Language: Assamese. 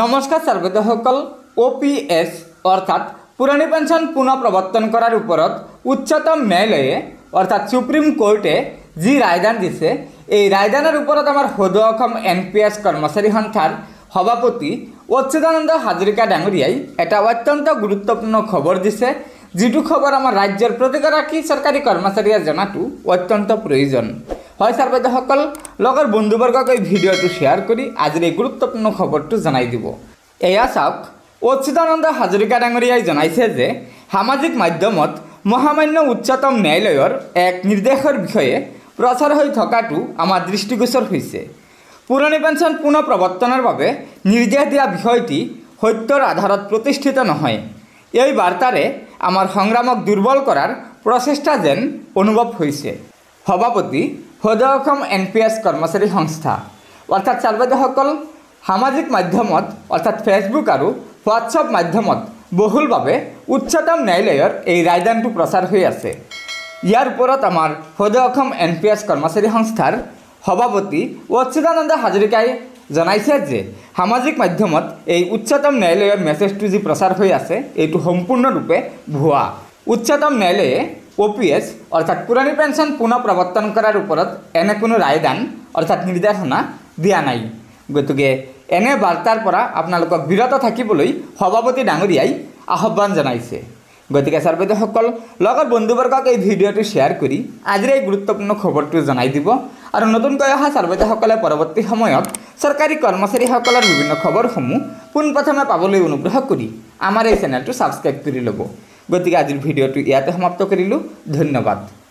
নমস্কার সকল অ পি এছ অৰ্থাৎ পুৰণি পেঞ্চন পুনঃ প্ৰৱৰ্তন কৰাৰ ওপৰত উচ্চতম ন্যায়ালয়ে অৰ্থাৎ সুপ্ৰিম কোৰ্টে যি ৰায়দান দিছে এই ৰায়দানৰ ওপৰত আমাৰ হদ অসম এন পি এছ কৰ্মচাৰী সন্থার সভাপতি অচ্যুতানন্দ হাজৰিকা ডাঙৰীয়াই এটা অত্যন্ত গুৰুত্বপূৰ্ণ খবৰ দিছে যিটো খবৰ আমাৰ ৰাজ্যৰ প্ৰতিগৰাকী চৰকাৰী কৰ্মচাৰীয়ে জনাটো অত্যন্ত প্ৰয়োজন হয় ছাৰ বাইদেউসকল লগৰ বন্ধুবৰ্গক এই ভিডিঅ'টো শ্বেয়াৰ কৰি আজিৰ এই গুৰুত্বপূৰ্ণ খবৰটো জনাই দিব এয়া চাওক অচ্যুতানন্দ হাজৰিকা ডাঙৰীয়াই জনাইছে যে সামাজিক মাধ্যমত মহামান্য উচ্চতম ন্যায়ালয়ৰ এক নিৰ্দেশৰ বিষয়ে প্ৰচাৰ হৈ থকাটো আমাৰ দৃষ্টিগোচৰ হৈছে পুৰণি পেঞ্চন পুনৰ প্ৰৱৰ্তনৰ বাবে নিৰ্দেশ দিয়া বিষয়টি সত্যৰ আধাৰত প্ৰতিষ্ঠিত নহয় এই বাৰ্তাৰে আমাৰ সংগ্ৰামক দুৰ্বল কৰাৰ প্ৰচেষ্টা যেন অনুভৱ হৈছে সভাপতি সদৌ অসম এন পি এছ কৰ্মচাৰী সংস্থা অৰ্থাৎ সাৰ্বজনসকল সামাজিক মাধ্যমত অৰ্থাৎ ফেচবুক আৰু হোৱাটছআপ মাধ্যমত বহুলভাৱে উচ্চতম ন্যায়ালয়ৰ এই ৰায়দানটো প্ৰচাৰ হৈ আছে ইয়াৰ ওপৰত আমাৰ সদৌ অসম এন পি এছ কৰ্মচাৰী সংস্থাৰ সভাপতি অচ্যুতানন্দ হাজৰিকাই জনাইছে যে সামাজিক মাধ্যমত এই উচ্চতম ন্যায়ালয়ৰ মেছেজটো যি প্ৰচাৰ হৈ আছে এইটো সম্পূৰ্ণৰূপে ভুৱা উচ্চতম ন্যায়ালয়ে ওপিএস অর্থাৎ পুরানি পেনশন পুনঃ প্রবর্তন করার উপর এনে কোনো রায়দান অর্থাৎ নির্দেশনা দিয়া নাই গতিকে এনে বার্তারপা আপনার বিরত থাকবলে সভাপতি ডাঙরিয়াই আহ্বান জানাইছে গতিকে সর্বদে সকল লগত বন্ধুবর্গক এই ভিডিওটি শেয়ার করে আজির এই গুরুত্বপূর্ণ খবরটি জানাই দিব আর নতুনক অহা সর্বদে সকলে পরবর্তী সময়ত সরকারি কর্মচারী সকলের বিভিন্ন খবর সমূহ পোনপ্রথমে পাবলে অনুগ্রহ করে আমার এই চ্যানেলটি সাবস্ক্রাইব করে লোক গতিকে আজিৰ ভিডিঅ'টো ইয়াতে সমাপ্ত কৰিলোঁ ধন্যবাদ